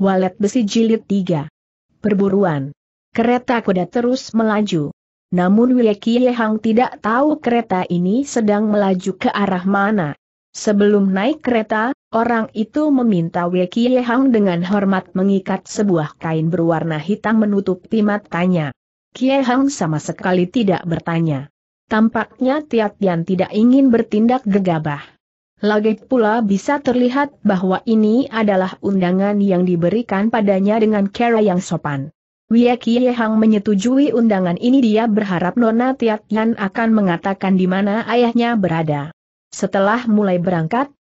Walet besi jilid 3. Perburuan. Kereta kuda terus melaju. Namun Wieki Yehang tidak tahu kereta ini sedang melaju ke arah mana. Sebelum naik kereta, orang itu meminta Wieki Yehang dengan hormat mengikat sebuah kain berwarna hitam menutupi matanya. Kiehang sama sekali tidak bertanya. Tampaknya Tiat Tian tidak ingin bertindak gegabah. Lagi pula bisa terlihat bahwa ini adalah undangan yang diberikan padanya dengan cara yang sopan. Kie Yehang menyetujui undangan ini dia berharap Nona Tiatian akan mengatakan di mana ayahnya berada. Setelah mulai berangkat,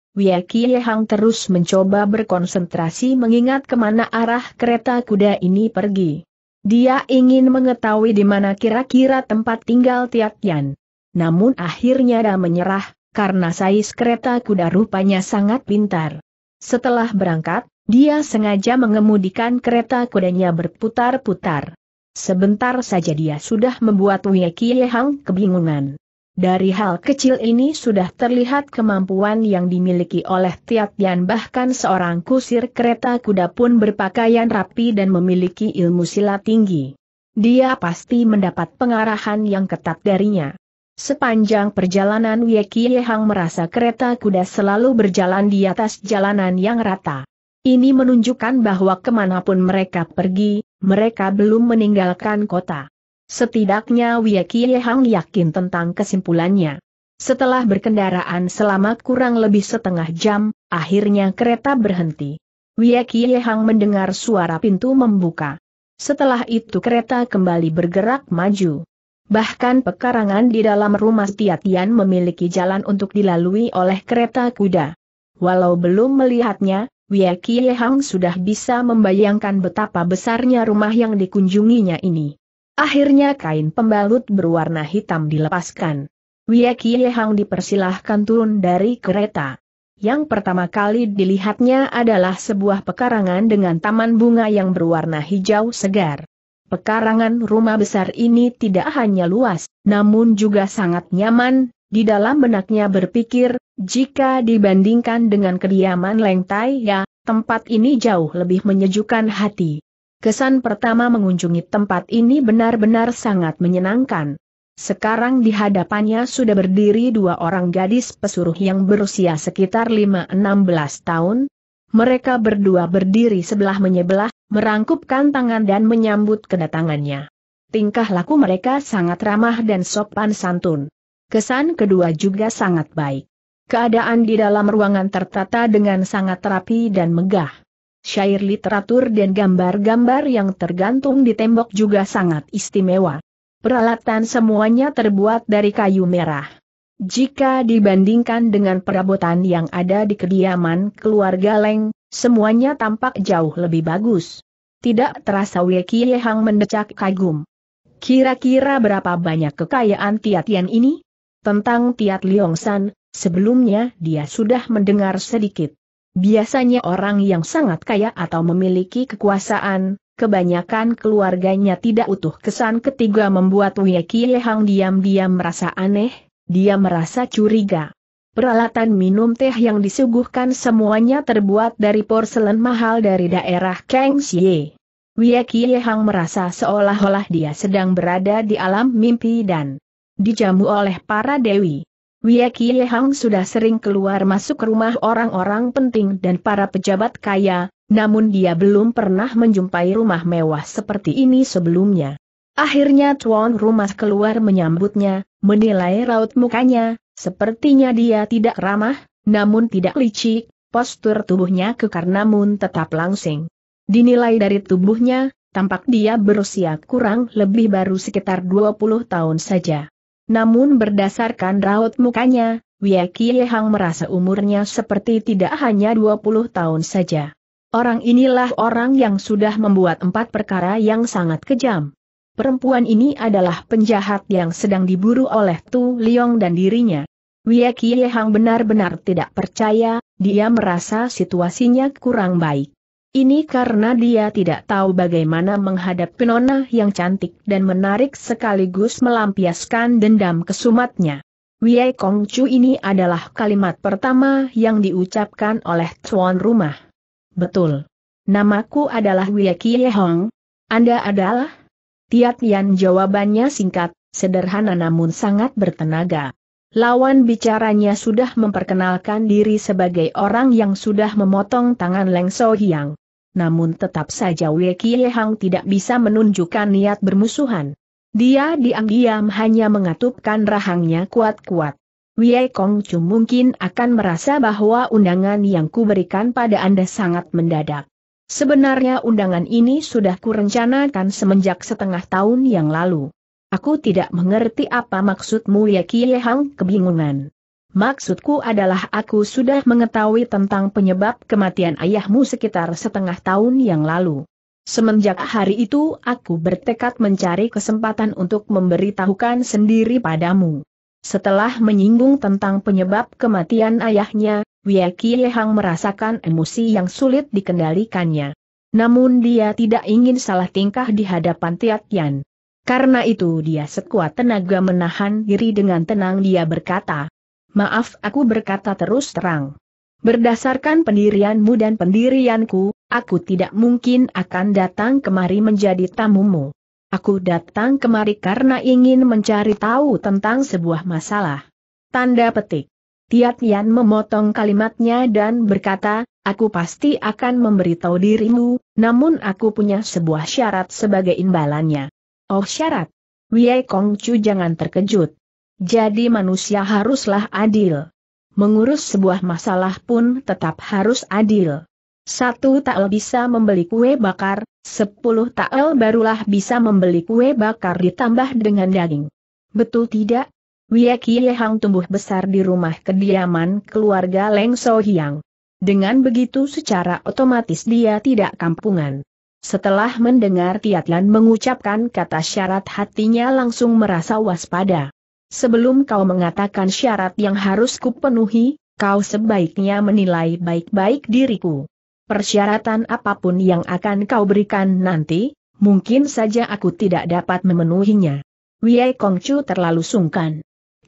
Kie Yehang terus mencoba berkonsentrasi mengingat kemana arah kereta kuda ini pergi. Dia ingin mengetahui di mana kira-kira tempat tinggal Tiatian. Namun akhirnya dia menyerah, karena sais kereta kuda rupanya sangat pintar. Setelah berangkat, dia sengaja mengemudikan kereta kudanya berputar-putar. Sebentar saja dia sudah membuat Wei Hang kebingungan. Dari hal kecil ini sudah terlihat kemampuan yang dimiliki oleh Tiat Yan bahkan seorang kusir kereta kuda pun berpakaian rapi dan memiliki ilmu silat tinggi. Dia pasti mendapat pengarahan yang ketat darinya. Sepanjang perjalanan Yeki Yehang merasa kereta kuda selalu berjalan di atas jalanan yang rata. Ini menunjukkan bahwa kemanapun mereka pergi, mereka belum meninggalkan kota. Setidaknya Wieki Yehang yakin tentang kesimpulannya. Setelah berkendaraan selama kurang lebih setengah jam, akhirnya kereta berhenti. Wieki Yehang mendengar suara pintu membuka. Setelah itu kereta kembali bergerak maju. Bahkan pekarangan di dalam rumah Tiatian memiliki jalan untuk dilalui oleh kereta kuda. Walau belum melihatnya, Wei Hang sudah bisa membayangkan betapa besarnya rumah yang dikunjunginya ini. Akhirnya kain pembalut berwarna hitam dilepaskan. Wei Hang dipersilahkan turun dari kereta. Yang pertama kali dilihatnya adalah sebuah pekarangan dengan taman bunga yang berwarna hijau segar. Pekarangan rumah besar ini tidak hanya luas, namun juga sangat nyaman, di dalam benaknya berpikir, jika dibandingkan dengan kediaman Leng Tai Ya, tempat ini jauh lebih menyejukkan hati. Kesan pertama mengunjungi tempat ini benar-benar sangat menyenangkan. Sekarang di hadapannya sudah berdiri dua orang gadis pesuruh yang berusia sekitar 5-16 tahun. Mereka berdua berdiri sebelah menyebelah, merangkupkan tangan dan menyambut kedatangannya. Tingkah laku mereka sangat ramah dan sopan santun. Kesan kedua juga sangat baik. Keadaan di dalam ruangan tertata dengan sangat rapi dan megah. Syair literatur dan gambar-gambar yang tergantung di tembok juga sangat istimewa. Peralatan semuanya terbuat dari kayu merah. Jika dibandingkan dengan perabotan yang ada di kediaman keluarga Leng, Semuanya tampak jauh lebih bagus. Tidak terasa Wei Kie Hang mendecak kagum. Kira-kira berapa banyak kekayaan Tiatian ini? Tentang Tiat San, sebelumnya dia sudah mendengar sedikit. Biasanya orang yang sangat kaya atau memiliki kekuasaan, kebanyakan keluarganya tidak utuh kesan ketiga membuat Wei Kie diam-diam merasa aneh, dia merasa curiga. Peralatan minum teh yang disuguhkan semuanya terbuat dari porselen mahal dari daerah Kangxie. Wia Hang merasa seolah-olah dia sedang berada di alam mimpi dan dijamu oleh para dewi. Wia Hang sudah sering keluar masuk rumah orang-orang penting dan para pejabat kaya, namun dia belum pernah menjumpai rumah mewah seperti ini sebelumnya. Akhirnya tuan rumah keluar menyambutnya, menilai raut mukanya, Sepertinya dia tidak ramah, namun tidak licik, postur tubuhnya kekar namun tetap langsing. Dinilai dari tubuhnya, tampak dia berusia kurang lebih baru sekitar 20 tahun saja. Namun berdasarkan raut mukanya, Wia Hang merasa umurnya seperti tidak hanya 20 tahun saja. Orang inilah orang yang sudah membuat empat perkara yang sangat kejam. Perempuan ini adalah penjahat yang sedang diburu oleh Tu Liong dan dirinya. Wie Hang benar-benar tidak percaya, dia merasa situasinya kurang baik. Ini karena dia tidak tahu bagaimana menghadapi nona yang cantik dan menarik sekaligus melampiaskan dendam kesumatnya. Wie Kong Chu ini adalah kalimat pertama yang diucapkan oleh tuan rumah. Betul. Namaku adalah Wie Hong. Anda adalah? Tiat Yan jawabannya singkat, sederhana namun sangat bertenaga. Lawan bicaranya sudah memperkenalkan diri sebagai orang yang sudah memotong tangan Leng So Hiang. Namun tetap saja Wei Kie Hang tidak bisa menunjukkan niat bermusuhan. Dia diam-diam hanya mengatupkan rahangnya kuat-kuat. Wei Kong Chu mungkin akan merasa bahwa undangan yang kuberikan pada Anda sangat mendadak. Sebenarnya undangan ini sudah kurencanakan semenjak setengah tahun yang lalu. Aku tidak mengerti apa maksudmu ya Kie Hang kebingungan. Maksudku adalah aku sudah mengetahui tentang penyebab kematian ayahmu sekitar setengah tahun yang lalu. Semenjak hari itu aku bertekad mencari kesempatan untuk memberitahukan sendiri padamu. Setelah menyinggung tentang penyebab kematian ayahnya, Kie Hang merasakan emosi yang sulit dikendalikannya. Namun dia tidak ingin salah tingkah di hadapan Tiat Yan. Karena itu dia sekuat tenaga menahan diri dengan tenang dia berkata. Maaf aku berkata terus terang. Berdasarkan pendirianmu dan pendirianku, aku tidak mungkin akan datang kemari menjadi tamumu. Aku datang kemari karena ingin mencari tahu tentang sebuah masalah. Tanda petik. Tiat Yan memotong kalimatnya dan berkata, aku pasti akan memberitahu dirimu, namun aku punya sebuah syarat sebagai imbalannya. Oh syarat. Wei Kong jangan terkejut. Jadi manusia haruslah adil. Mengurus sebuah masalah pun tetap harus adil. Satu tael bisa membeli kue bakar, sepuluh tael barulah bisa membeli kue bakar ditambah dengan daging. Betul tidak? Wei Hang tumbuh besar di rumah kediaman keluarga Leng So Hyang. Dengan begitu secara otomatis dia tidak kampungan. Setelah mendengar Tiatlan mengucapkan kata syarat hatinya langsung merasa waspada. Sebelum kau mengatakan syarat yang harus kupenuhi, kau sebaiknya menilai baik-baik diriku. Persyaratan apapun yang akan kau berikan nanti, mungkin saja aku tidak dapat memenuhinya. Wei Kongcu terlalu sungkan.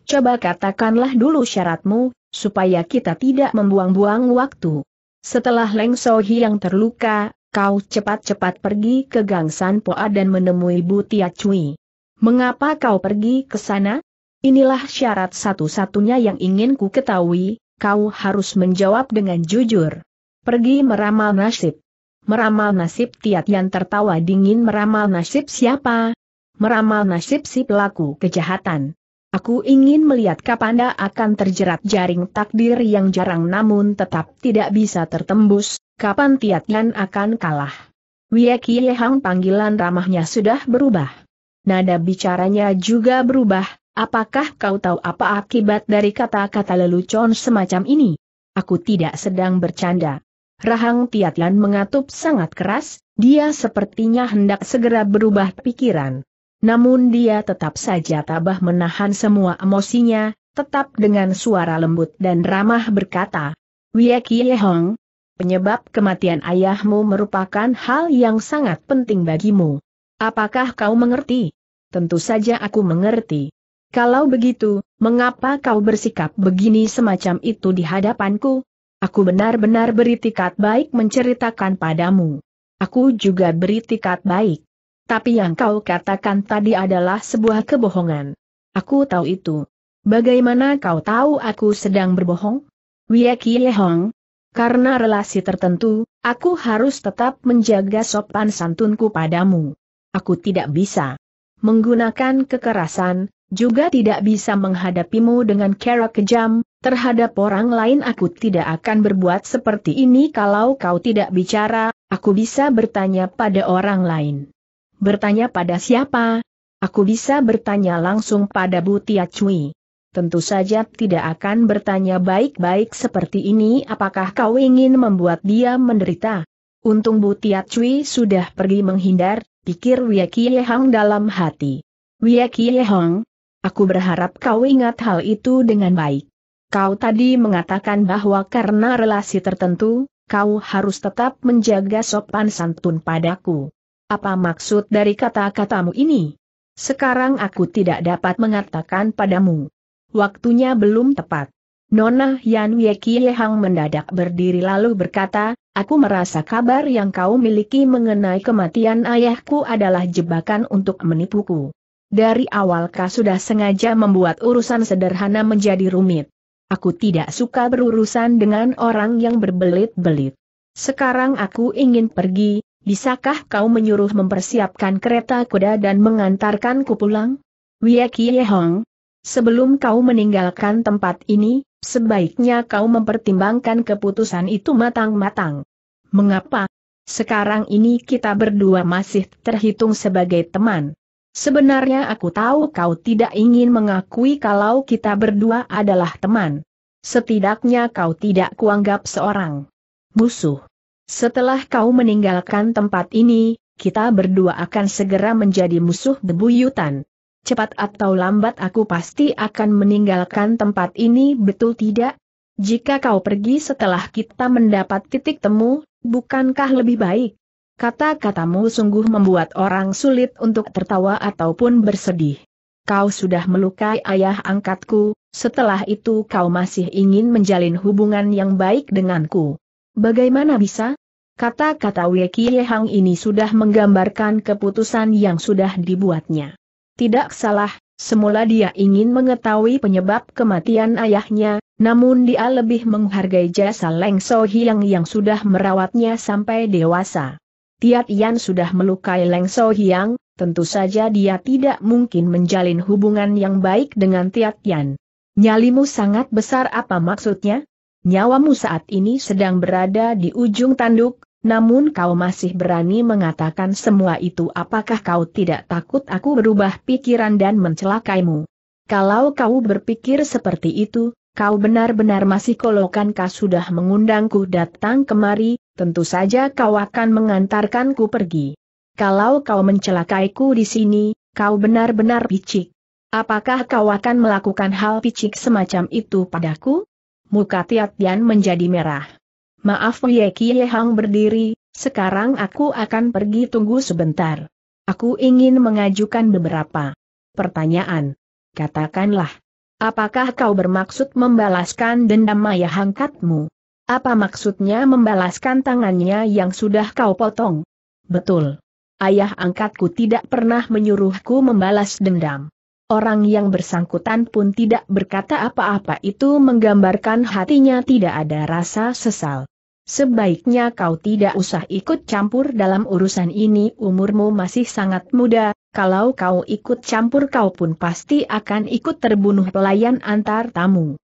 Coba katakanlah dulu syaratmu, supaya kita tidak membuang-buang waktu. Setelah Leng Sohi yang terluka, Kau cepat-cepat pergi ke Gang San Poa dan menemui Bu Tia Cui. Mengapa kau pergi ke sana? Inilah syarat satu-satunya yang ingin ku ketahui, kau harus menjawab dengan jujur. Pergi meramal nasib. Meramal nasib Tiat yang tertawa dingin meramal nasib siapa? Meramal nasib si pelaku kejahatan. Aku ingin melihat Kapanda akan terjerat jaring takdir yang jarang namun tetap tidak bisa tertembus, kapan Tiatian akan kalah? Wie Kie Hang panggilan ramahnya sudah berubah. Nada bicaranya juga berubah, apakah kau tahu apa akibat dari kata-kata lelucon semacam ini? Aku tidak sedang bercanda. Rahang Tiatian mengatup sangat keras, dia sepertinya hendak segera berubah pikiran. Namun dia tetap saja tabah menahan semua emosinya, tetap dengan suara lembut dan ramah berkata, Wie Kie Hong, penyebab kematian ayahmu merupakan hal yang sangat penting bagimu. Apakah kau mengerti? Tentu saja aku mengerti. Kalau begitu, mengapa kau bersikap begini semacam itu di hadapanku? Aku benar-benar beritikat baik menceritakan padamu. Aku juga beritikat baik. Tapi yang kau katakan tadi adalah sebuah kebohongan. Aku tahu itu. Bagaimana kau tahu aku sedang berbohong? Wiyaki Yehong, karena relasi tertentu, aku harus tetap menjaga sopan santunku padamu. Aku tidak bisa menggunakan kekerasan, juga tidak bisa menghadapimu dengan cara kejam, terhadap orang lain aku tidak akan berbuat seperti ini kalau kau tidak bicara, aku bisa bertanya pada orang lain. Bertanya pada siapa? Aku bisa bertanya langsung pada Butia Cui tentu saja tidak akan bertanya baik-baik seperti ini apakah kau ingin membuat dia menderita. Untung Bu Tiat Cui sudah pergi menghindar, pikir Wia Kie Hang dalam hati. Wia Kie Hang, aku berharap kau ingat hal itu dengan baik. Kau tadi mengatakan bahwa karena relasi tertentu, kau harus tetap menjaga sopan santun padaku. Apa maksud dari kata-katamu ini? Sekarang aku tidak dapat mengatakan padamu waktunya belum tepat. Nona Yan Ye Hang mendadak berdiri lalu berkata, Aku merasa kabar yang kau miliki mengenai kematian ayahku adalah jebakan untuk menipuku. Dari awal kau sudah sengaja membuat urusan sederhana menjadi rumit. Aku tidak suka berurusan dengan orang yang berbelit-belit. Sekarang aku ingin pergi, bisakah kau menyuruh mempersiapkan kereta kuda dan mengantarkanku pulang? Wiekie Hong, Sebelum kau meninggalkan tempat ini, sebaiknya kau mempertimbangkan keputusan itu matang-matang. Mengapa? Sekarang ini kita berdua masih terhitung sebagai teman. Sebenarnya aku tahu kau tidak ingin mengakui kalau kita berdua adalah teman. Setidaknya kau tidak kuanggap seorang musuh. Setelah kau meninggalkan tempat ini, kita berdua akan segera menjadi musuh bebuyutan cepat atau lambat aku pasti akan meninggalkan tempat ini betul tidak? Jika kau pergi setelah kita mendapat titik temu, bukankah lebih baik? Kata-katamu sungguh membuat orang sulit untuk tertawa ataupun bersedih. Kau sudah melukai ayah angkatku, setelah itu kau masih ingin menjalin hubungan yang baik denganku. Bagaimana bisa? Kata-kata Wei Hang ini sudah menggambarkan keputusan yang sudah dibuatnya. Tidak salah, semula dia ingin mengetahui penyebab kematian ayahnya, namun dia lebih menghargai jasa Leng So Hiang yang sudah merawatnya sampai dewasa. Tiat Yan sudah melukai Leng So Hiang, tentu saja dia tidak mungkin menjalin hubungan yang baik dengan Tiat Yan. Nyalimu sangat besar apa maksudnya? Nyawamu saat ini sedang berada di ujung tanduk, namun kau masih berani mengatakan semua itu apakah kau tidak takut aku berubah pikiran dan mencelakaimu? Kalau kau berpikir seperti itu, kau benar-benar masih kolokan. Kau sudah mengundangku datang kemari, tentu saja kau akan mengantarkanku pergi. Kalau kau mencelakaiku di sini, kau benar-benar picik. Apakah kau akan melakukan hal picik semacam itu padaku? Muka Tiatian menjadi merah. Maaf Ye Kie Hang berdiri, sekarang aku akan pergi tunggu sebentar. Aku ingin mengajukan beberapa pertanyaan. Katakanlah, apakah kau bermaksud membalaskan dendam Maya Hangkatmu? Apa maksudnya membalaskan tangannya yang sudah kau potong? Betul. Ayah angkatku tidak pernah menyuruhku membalas dendam. Orang yang bersangkutan pun tidak berkata apa-apa itu menggambarkan hatinya tidak ada rasa sesal. Sebaiknya kau tidak usah ikut campur dalam urusan ini umurmu masih sangat muda, kalau kau ikut campur kau pun pasti akan ikut terbunuh pelayan antar tamu.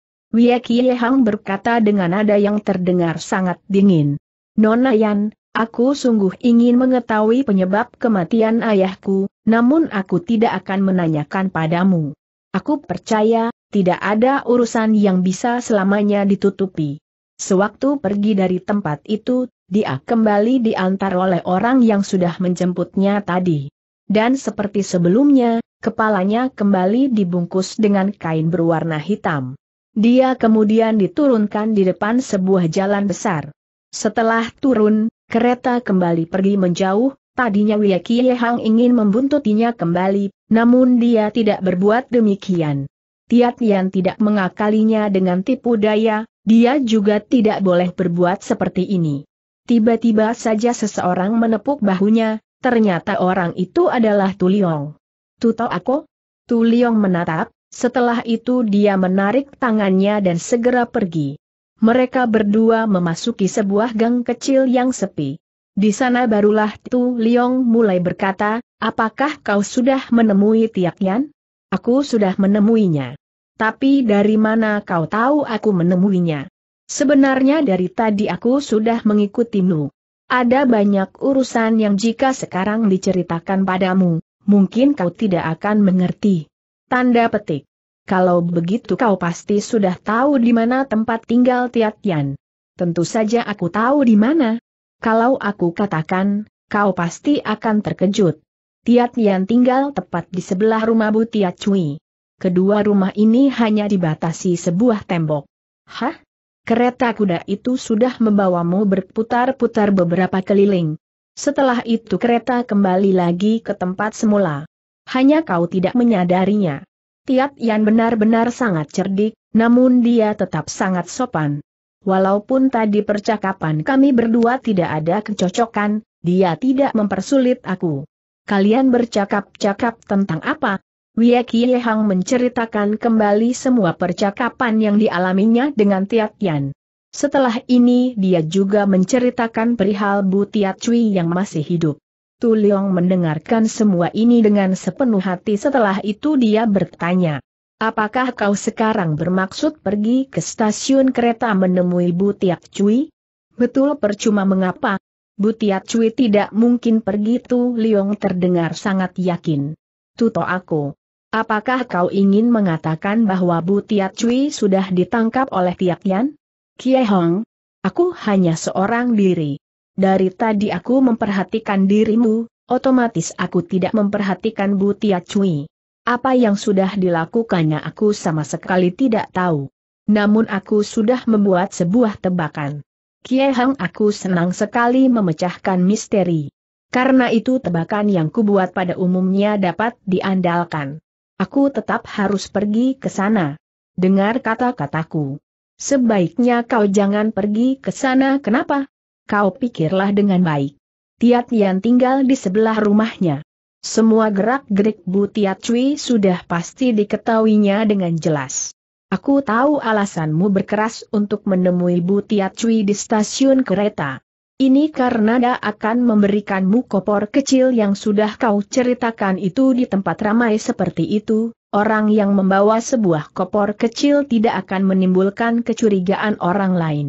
Kie Hang berkata dengan nada yang terdengar sangat dingin. Nona Yan, aku sungguh ingin mengetahui penyebab kematian ayahku, namun aku tidak akan menanyakan padamu. Aku percaya, tidak ada urusan yang bisa selamanya ditutupi. Sewaktu pergi dari tempat itu, dia kembali diantar oleh orang yang sudah menjemputnya tadi. Dan seperti sebelumnya, kepalanya kembali dibungkus dengan kain berwarna hitam. Dia kemudian diturunkan di depan sebuah jalan besar. Setelah turun, kereta kembali pergi menjauh, tadinya Wiyaki Hang ingin membuntutinya kembali, namun dia tidak berbuat demikian. Tiat Yan tidak mengakalinya dengan tipu daya, dia juga tidak boleh berbuat seperti ini. Tiba-tiba saja seseorang menepuk bahunya, ternyata orang itu adalah Tuliong. Tuto aku? Tuliong menatap, setelah itu dia menarik tangannya dan segera pergi. Mereka berdua memasuki sebuah gang kecil yang sepi. Di sana barulah Tu Liong mulai berkata, apakah kau sudah menemui Yan? Aku sudah menemuinya. Tapi dari mana kau tahu aku menemuinya? Sebenarnya dari tadi aku sudah mengikutimu. Ada banyak urusan yang jika sekarang diceritakan padamu, mungkin kau tidak akan mengerti. Tanda petik. Kalau begitu kau pasti sudah tahu di mana tempat tinggal Tiatian. Tentu saja aku tahu di mana. Kalau aku katakan, kau pasti akan terkejut. Tiatian tinggal tepat di sebelah rumah Bu Tiat Cui kedua rumah ini hanya dibatasi sebuah tembok. Hah? Kereta kuda itu sudah membawamu berputar-putar beberapa keliling. Setelah itu kereta kembali lagi ke tempat semula. Hanya kau tidak menyadarinya. Tiap yang benar-benar sangat cerdik, namun dia tetap sangat sopan. Walaupun tadi percakapan kami berdua tidak ada kecocokan, dia tidak mempersulit aku. Kalian bercakap-cakap tentang apa? Wie Kie Hang menceritakan kembali semua percakapan yang dialaminya dengan Tiat Yan. Setelah ini dia juga menceritakan perihal Bu Tiat Cui yang masih hidup. Tu Leong mendengarkan semua ini dengan sepenuh hati setelah itu dia bertanya. Apakah kau sekarang bermaksud pergi ke stasiun kereta menemui Bu Tiat Cui? Betul percuma mengapa? Bu Tiat Cui tidak mungkin pergi Tu Leong terdengar sangat yakin. Tuto aku. Apakah kau ingin mengatakan bahwa Bu Tiat Cui sudah ditangkap oleh Tiat Yan? Kie Hong, aku hanya seorang diri. Dari tadi aku memperhatikan dirimu, otomatis aku tidak memperhatikan Bu Tiat Cui. Apa yang sudah dilakukannya aku sama sekali tidak tahu. Namun aku sudah membuat sebuah tebakan. Kie Hong aku senang sekali memecahkan misteri. Karena itu tebakan yang kubuat pada umumnya dapat diandalkan. Aku tetap harus pergi ke sana. Dengar kata-kataku. Sebaiknya kau jangan pergi ke sana kenapa? Kau pikirlah dengan baik. Tiat yang tinggal di sebelah rumahnya. Semua gerak-gerik Bu Tiat Cui sudah pasti diketahuinya dengan jelas. Aku tahu alasanmu berkeras untuk menemui Bu Tiat Cui di stasiun kereta. Ini karena dia akan memberikanmu kopor kecil yang sudah kau ceritakan itu di tempat ramai seperti itu, orang yang membawa sebuah kopor kecil tidak akan menimbulkan kecurigaan orang lain.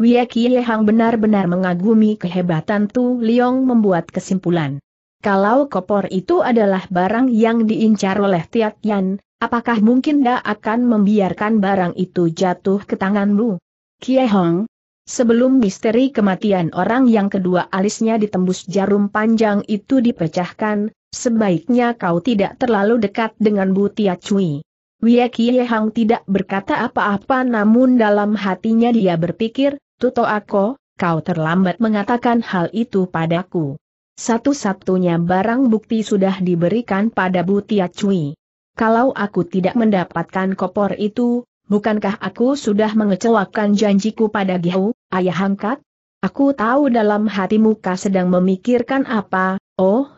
Wia Kie Hang benar-benar mengagumi kehebatan Tu Liong membuat kesimpulan. Kalau kopor itu adalah barang yang diincar oleh Tiat Yan, apakah mungkin dia akan membiarkan barang itu jatuh ke tanganmu? Kie Hong, Sebelum misteri kematian orang yang kedua alisnya ditembus jarum panjang itu dipecahkan, sebaiknya kau tidak terlalu dekat dengan Butia Cui. Wia Kie Hang tidak berkata apa-apa namun dalam hatinya dia berpikir, Tuto Ako, kau terlambat mengatakan hal itu padaku. Satu-satunya barang bukti sudah diberikan pada Butia Cui. Kalau aku tidak mendapatkan kopor itu, bukankah aku sudah mengecewakan janjiku pada Gihau? ayah angkat? Aku tahu dalam hatimu kau sedang memikirkan apa, oh,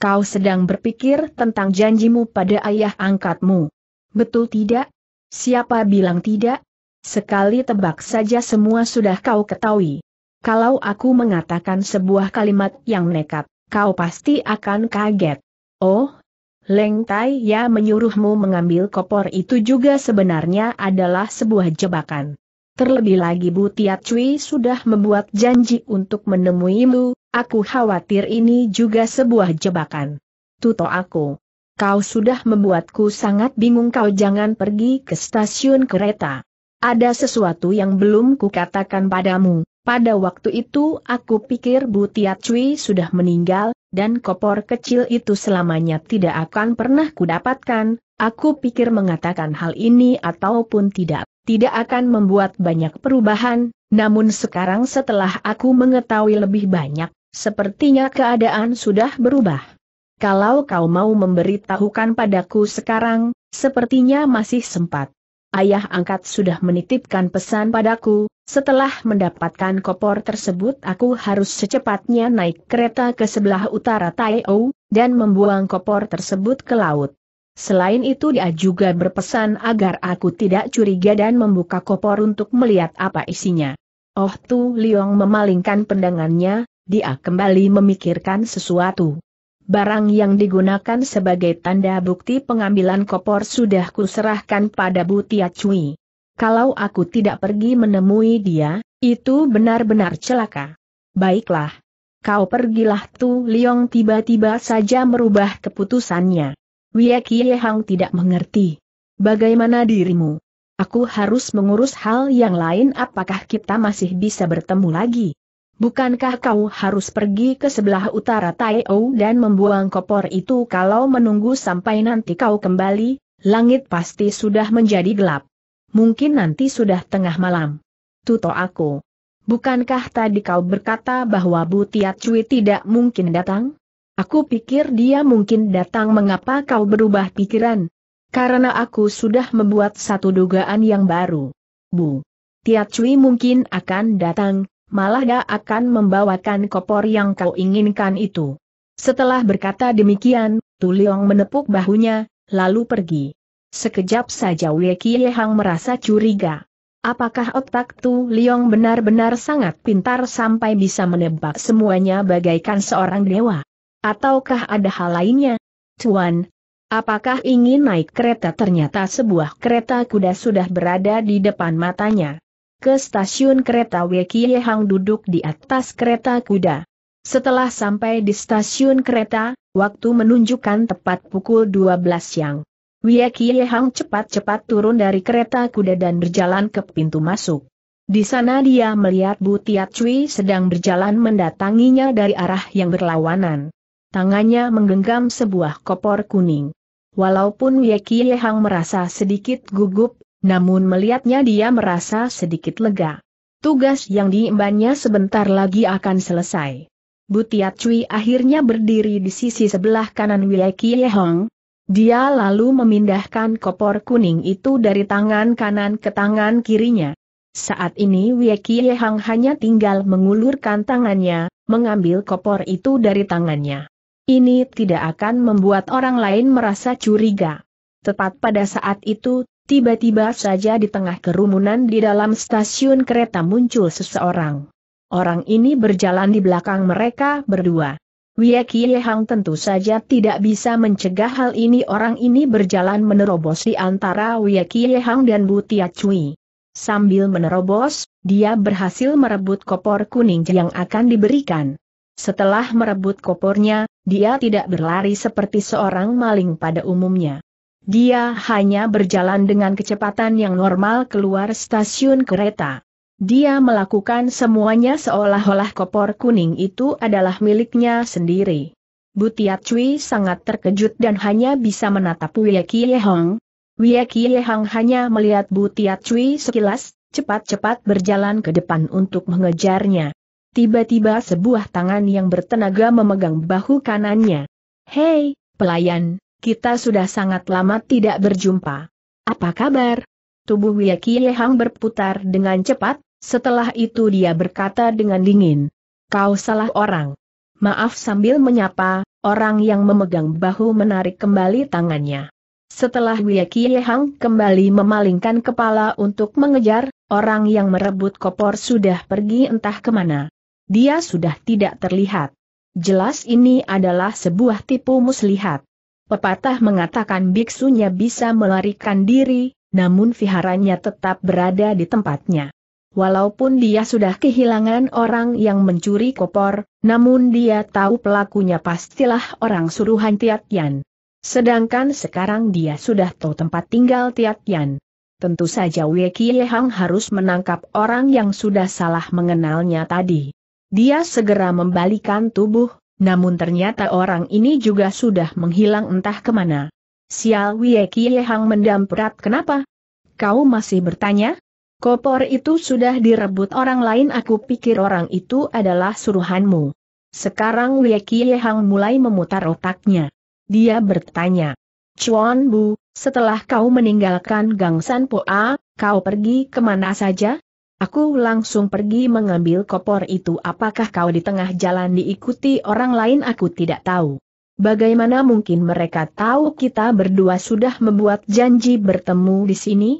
kau sedang berpikir tentang janjimu pada ayah angkatmu. Betul tidak? Siapa bilang tidak? Sekali tebak saja semua sudah kau ketahui. Kalau aku mengatakan sebuah kalimat yang nekat, kau pasti akan kaget. Oh, Leng Tai Ya menyuruhmu mengambil kopor itu juga sebenarnya adalah sebuah jebakan. Terlebih lagi Bu Tiat Cui sudah membuat janji untuk menemuimu, aku khawatir ini juga sebuah jebakan. Tuto aku. Kau sudah membuatku sangat bingung kau jangan pergi ke stasiun kereta. Ada sesuatu yang belum kukatakan padamu. Pada waktu itu aku pikir Bu Tiat Cui sudah meninggal, dan kopor kecil itu selamanya tidak akan pernah kudapatkan, aku pikir mengatakan hal ini ataupun tidak tidak akan membuat banyak perubahan, namun sekarang setelah aku mengetahui lebih banyak, sepertinya keadaan sudah berubah. Kalau kau mau memberitahukan padaku sekarang, sepertinya masih sempat. Ayah angkat sudah menitipkan pesan padaku, setelah mendapatkan kopor tersebut aku harus secepatnya naik kereta ke sebelah utara Taiou dan membuang kopor tersebut ke laut. Selain itu dia juga berpesan agar aku tidak curiga dan membuka kopor untuk melihat apa isinya. Oh Tu Liong memalingkan pandangannya, dia kembali memikirkan sesuatu. Barang yang digunakan sebagai tanda bukti pengambilan kopor sudah kuserahkan pada Butia Cui. Kalau aku tidak pergi menemui dia, itu benar-benar celaka. Baiklah. Kau pergilah Tu Liong tiba-tiba saja merubah keputusannya. Wie Kie Hang tidak mengerti. Bagaimana dirimu? Aku harus mengurus hal yang lain apakah kita masih bisa bertemu lagi? Bukankah kau harus pergi ke sebelah utara Tai O dan membuang kopor itu kalau menunggu sampai nanti kau kembali, langit pasti sudah menjadi gelap. Mungkin nanti sudah tengah malam. Tuto aku. Bukankah tadi kau berkata bahwa Butiat Cui tidak mungkin datang? Aku pikir dia mungkin datang mengapa kau berubah pikiran. Karena aku sudah membuat satu dugaan yang baru. Bu. Tia Cui mungkin akan datang, malah dia akan membawakan kopor yang kau inginkan itu. Setelah berkata demikian, Tuliong menepuk bahunya, lalu pergi. Sekejap saja Wei Hang merasa curiga. Apakah otak Tu Liong benar-benar sangat pintar sampai bisa menebak semuanya bagaikan seorang dewa? Ataukah ada hal lainnya? Tuan, apakah ingin naik kereta? Ternyata sebuah kereta kuda sudah berada di depan matanya. Ke stasiun kereta Wekie Hang duduk di atas kereta kuda. Setelah sampai di stasiun kereta, waktu menunjukkan tepat pukul 12 siang. Wiekie Hang cepat-cepat turun dari kereta kuda dan berjalan ke pintu masuk. Di sana dia melihat Bu Tiat Cui sedang berjalan mendatanginya dari arah yang berlawanan tangannya menggenggam sebuah kopor kuning. Walaupun Ye Kie Hang merasa sedikit gugup, namun melihatnya dia merasa sedikit lega. Tugas yang diimbannya sebentar lagi akan selesai. Butiat Cui akhirnya berdiri di sisi sebelah kanan Ye Kie Dia lalu memindahkan kopor kuning itu dari tangan kanan ke tangan kirinya. Saat ini Ye Kie Hang hanya tinggal mengulurkan tangannya, mengambil kopor itu dari tangannya. Ini tidak akan membuat orang lain merasa curiga. Tepat pada saat itu, tiba-tiba saja di tengah kerumunan di dalam stasiun kereta muncul seseorang. Orang ini berjalan di belakang mereka berdua. Wie Kie Hang tentu saja tidak bisa mencegah hal ini orang ini berjalan menerobos di antara Wie Kie Hang dan Tia Cui. Sambil menerobos, dia berhasil merebut kopor kuning yang akan diberikan. Setelah merebut kopornya, dia tidak berlari seperti seorang maling pada umumnya. Dia hanya berjalan dengan kecepatan yang normal keluar stasiun kereta. Dia melakukan semuanya seolah-olah kopor kuning itu adalah miliknya sendiri. Butiat Cui sangat terkejut dan hanya bisa menatap Kie Hong. Wia Kie Hong hanya melihat Butiat Cui sekilas, cepat-cepat berjalan ke depan untuk mengejarnya tiba-tiba sebuah tangan yang bertenaga memegang bahu kanannya. Hei, pelayan, kita sudah sangat lama tidak berjumpa. Apa kabar? Tubuh Wiyaki Yehang berputar dengan cepat, setelah itu dia berkata dengan dingin. Kau salah orang. Maaf sambil menyapa, orang yang memegang bahu menarik kembali tangannya. Setelah Wiyaki Yehang kembali memalingkan kepala untuk mengejar, orang yang merebut kopor sudah pergi entah kemana. Dia sudah tidak terlihat. Jelas ini adalah sebuah tipu muslihat. Pepatah mengatakan biksunya bisa melarikan diri, namun viharanya tetap berada di tempatnya. Walaupun dia sudah kehilangan orang yang mencuri kopor, namun dia tahu pelakunya pastilah orang suruhan Tiatian. Sedangkan sekarang dia sudah tahu tempat tinggal Tiatian. Tentu saja Wei Kie harus menangkap orang yang sudah salah mengenalnya tadi. Dia segera membalikan tubuh, namun ternyata orang ini juga sudah menghilang entah kemana. Sial Wie Kie Hang kenapa? Kau masih bertanya? Kopor itu sudah direbut orang lain aku pikir orang itu adalah suruhanmu. Sekarang Wie Kie Hang mulai memutar otaknya. Dia bertanya. Chuan Bu, setelah kau meninggalkan Gang San Poa, kau pergi kemana saja? Aku langsung pergi mengambil kopor itu apakah kau di tengah jalan diikuti orang lain aku tidak tahu. Bagaimana mungkin mereka tahu kita berdua sudah membuat janji bertemu di sini?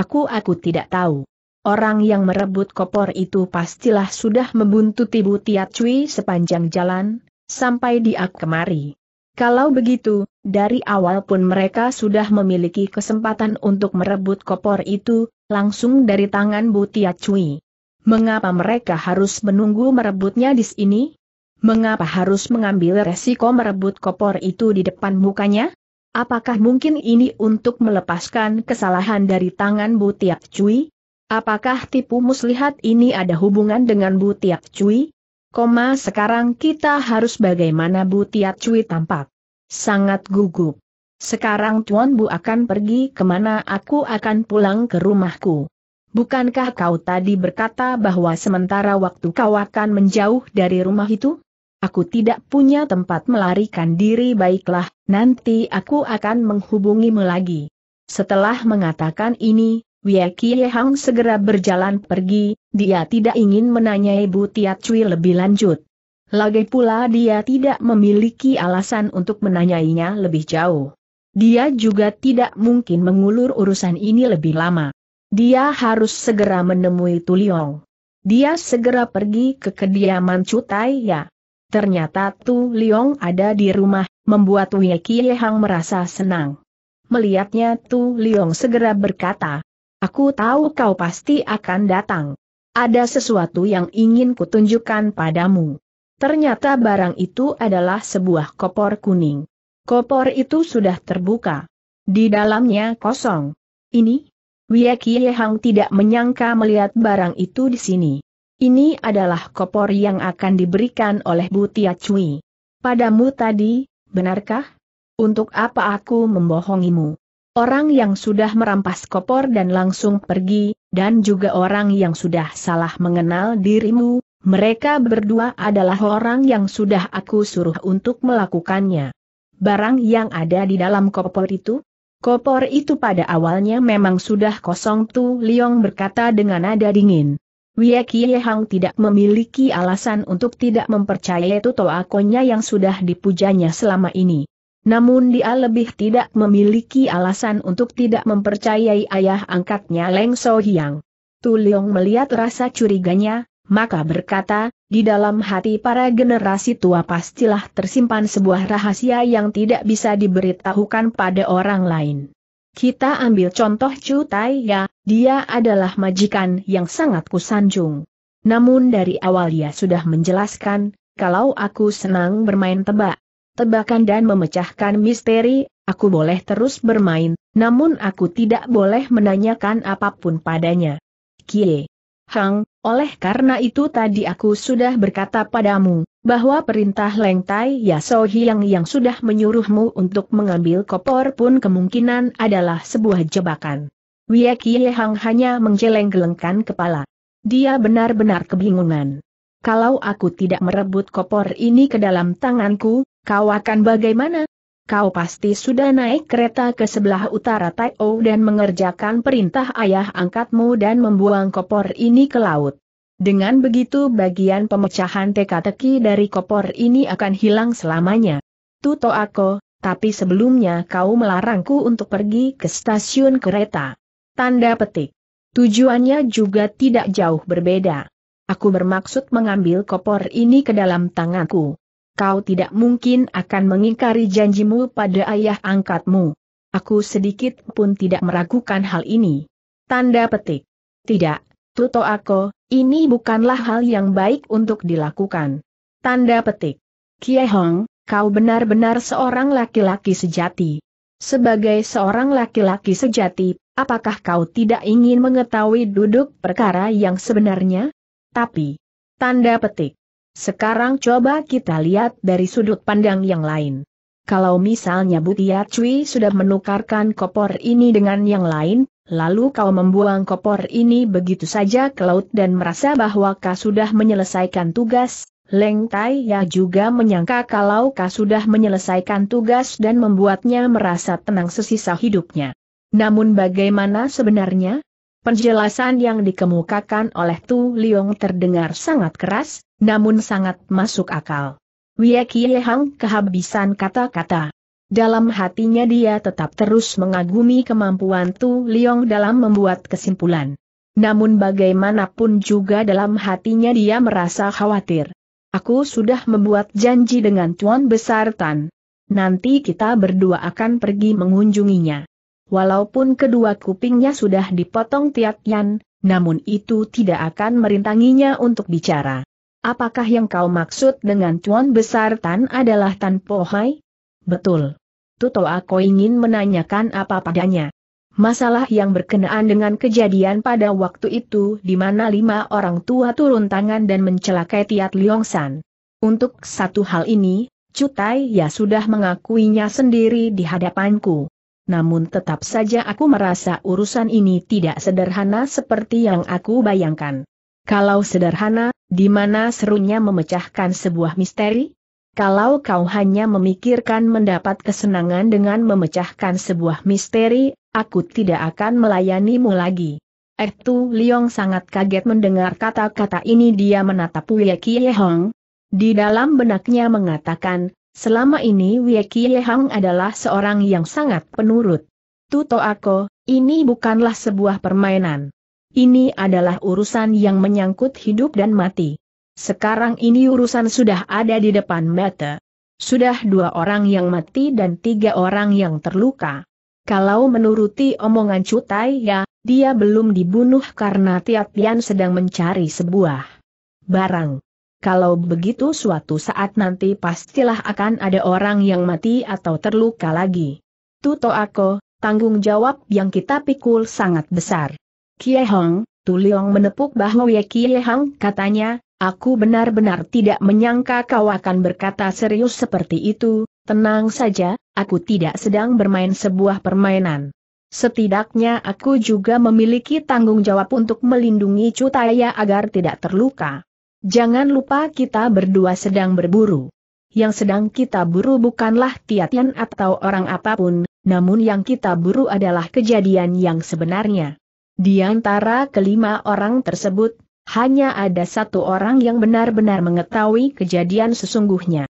Aku aku tidak tahu. Orang yang merebut kopor itu pastilah sudah membuntuti Bu Tiat Cui sepanjang jalan, sampai dia kemari. Kalau begitu, dari awal pun mereka sudah memiliki kesempatan untuk merebut kopor itu, langsung dari tangan Butia Cui. Mengapa mereka harus menunggu merebutnya di sini? Mengapa harus mengambil resiko merebut kopor itu di depan mukanya? Apakah mungkin ini untuk melepaskan kesalahan dari tangan Butiak Cui? Apakah tipu muslihat ini ada hubungan dengan Butiak Cui? Koma sekarang kita harus bagaimana Bu Tiat Cui tampak. Sangat gugup. Sekarang Tuan Bu akan pergi kemana aku akan pulang ke rumahku. Bukankah kau tadi berkata bahwa sementara waktu kau akan menjauh dari rumah itu? Aku tidak punya tempat melarikan diri baiklah, nanti aku akan menghubungimu lagi. Setelah mengatakan ini, Wei Kie Hang segera berjalan pergi, dia tidak ingin menanyai Bu Tiat Cui lebih lanjut. Lagi pula dia tidak memiliki alasan untuk menanyainya lebih jauh. Dia juga tidak mungkin mengulur urusan ini lebih lama. Dia harus segera menemui Tuliong. Dia segera pergi ke kediaman Cutai Ya. Ternyata Tu Liong ada di rumah, membuat Wei Kie Hang merasa senang. Melihatnya Tu Liong segera berkata, Aku tahu kau pasti akan datang. Ada sesuatu yang ingin kutunjukkan padamu. Ternyata barang itu adalah sebuah kopor kuning. Kopor itu sudah terbuka. Di dalamnya kosong. Ini? Wiekie Hang tidak menyangka melihat barang itu di sini. Ini adalah kopor yang akan diberikan oleh Butia Cui. Padamu tadi, benarkah? Untuk apa aku membohongimu? orang yang sudah merampas kopor dan langsung pergi, dan juga orang yang sudah salah mengenal dirimu, mereka berdua adalah orang yang sudah aku suruh untuk melakukannya. Barang yang ada di dalam kopor itu? Kopor itu pada awalnya memang sudah kosong Tu Liong berkata dengan nada dingin. Wei Hang tidak memiliki alasan untuk tidak mempercayai tutoakonya yang sudah dipujanya selama ini. Namun dia lebih tidak memiliki alasan untuk tidak mempercayai ayah angkatnya Leng So Hyang. Tu Leong melihat rasa curiganya, maka berkata, di dalam hati para generasi tua pastilah tersimpan sebuah rahasia yang tidak bisa diberitahukan pada orang lain. Kita ambil contoh Chu Tai Ya, dia adalah majikan yang sangat kusanjung. Namun dari awal ia sudah menjelaskan, kalau aku senang bermain tebak, tebakan dan memecahkan misteri, aku boleh terus bermain, namun aku tidak boleh menanyakan apapun padanya. Kie. Hang, oleh karena itu tadi aku sudah berkata padamu, bahwa perintah Leng Tai Yasohi yang yang sudah menyuruhmu untuk mengambil kopor pun kemungkinan adalah sebuah jebakan. Wia Kie Hang hanya menjeleng-gelengkan kepala. Dia benar-benar kebingungan. Kalau aku tidak merebut kopor ini ke dalam tanganku, Kau akan bagaimana? Kau pasti sudah naik kereta ke sebelah utara Taio dan mengerjakan perintah ayah angkatmu dan membuang kopor ini ke laut. Dengan begitu bagian pemecahan teka-teki dari kopor ini akan hilang selamanya. Tuto aku, tapi sebelumnya kau melarangku untuk pergi ke stasiun kereta. Tanda petik. Tujuannya juga tidak jauh berbeda. Aku bermaksud mengambil kopor ini ke dalam tanganku kau tidak mungkin akan mengingkari janjimu pada ayah angkatmu. Aku sedikit pun tidak meragukan hal ini. Tanda petik. Tidak, Tuto aku. ini bukanlah hal yang baik untuk dilakukan. Tanda petik. Kie Hong, kau benar-benar seorang laki-laki sejati. Sebagai seorang laki-laki sejati, apakah kau tidak ingin mengetahui duduk perkara yang sebenarnya? Tapi, tanda petik. Sekarang coba kita lihat dari sudut pandang yang lain. Kalau misalnya Butia Cui sudah menukarkan kopor ini dengan yang lain, lalu kau membuang kopor ini begitu saja ke laut dan merasa bahwa kau sudah menyelesaikan tugas, Leng Tai Ya juga menyangka kalau kau sudah menyelesaikan tugas dan membuatnya merasa tenang sesisa hidupnya. Namun bagaimana sebenarnya? Penjelasan yang dikemukakan oleh Tu Liong terdengar sangat keras, namun sangat masuk akal. Wie Kie Hang kehabisan kata-kata. Dalam hatinya dia tetap terus mengagumi kemampuan Tu Liong dalam membuat kesimpulan. Namun bagaimanapun juga dalam hatinya dia merasa khawatir. Aku sudah membuat janji dengan Tuan Besar Tan. Nanti kita berdua akan pergi mengunjunginya. Walaupun kedua kupingnya sudah dipotong Tiatian, namun itu tidak akan merintanginya untuk bicara. Apakah yang kau maksud dengan Tuan Besar Tan adalah Tan Pohai? Betul. Tuto aku ingin menanyakan apa padanya. Masalah yang berkenaan dengan kejadian pada waktu itu di mana lima orang tua turun tangan dan mencelakai Tiat San. Untuk satu hal ini, Cutai ya sudah mengakuinya sendiri di hadapanku namun tetap saja aku merasa urusan ini tidak sederhana seperti yang aku bayangkan. Kalau sederhana, di mana serunya memecahkan sebuah misteri? Kalau kau hanya memikirkan mendapat kesenangan dengan memecahkan sebuah misteri, aku tidak akan melayanimu lagi. tu Liong sangat kaget mendengar kata-kata ini dia menatap Wei Hong. Di dalam benaknya mengatakan, Selama ini Wei Hang adalah seorang yang sangat penurut. Tuto Ako, ini bukanlah sebuah permainan. Ini adalah urusan yang menyangkut hidup dan mati. Sekarang ini urusan sudah ada di depan mata. Sudah dua orang yang mati dan tiga orang yang terluka. Kalau menuruti omongan Cutai ya, dia belum dibunuh karena Tiap Tian sedang mencari sebuah barang kalau begitu suatu saat nanti pastilah akan ada orang yang mati atau terluka lagi. Tuto aku, tanggung jawab yang kita pikul sangat besar. Kie Hong, Tuliong menepuk bahwa ya Kie Hong katanya, aku benar-benar tidak menyangka kau akan berkata serius seperti itu, tenang saja, aku tidak sedang bermain sebuah permainan. Setidaknya aku juga memiliki tanggung jawab untuk melindungi Cutaya agar tidak terluka. Jangan lupa kita berdua sedang berburu. Yang sedang kita buru bukanlah Tiatian atau orang apapun, namun yang kita buru adalah kejadian yang sebenarnya. Di antara kelima orang tersebut, hanya ada satu orang yang benar-benar mengetahui kejadian sesungguhnya.